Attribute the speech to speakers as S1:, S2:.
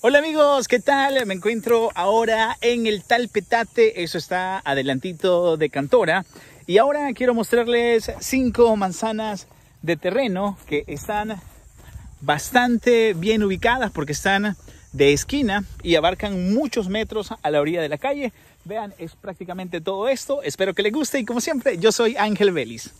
S1: Hola amigos, ¿qué tal? Me encuentro ahora en el Tal Petate, eso está adelantito de Cantora. Y ahora quiero mostrarles cinco manzanas de terreno que están bastante bien ubicadas porque están de esquina y abarcan muchos metros a la orilla de la calle. Vean, es prácticamente todo esto. Espero que les guste y como siempre, yo soy Ángel Vélez.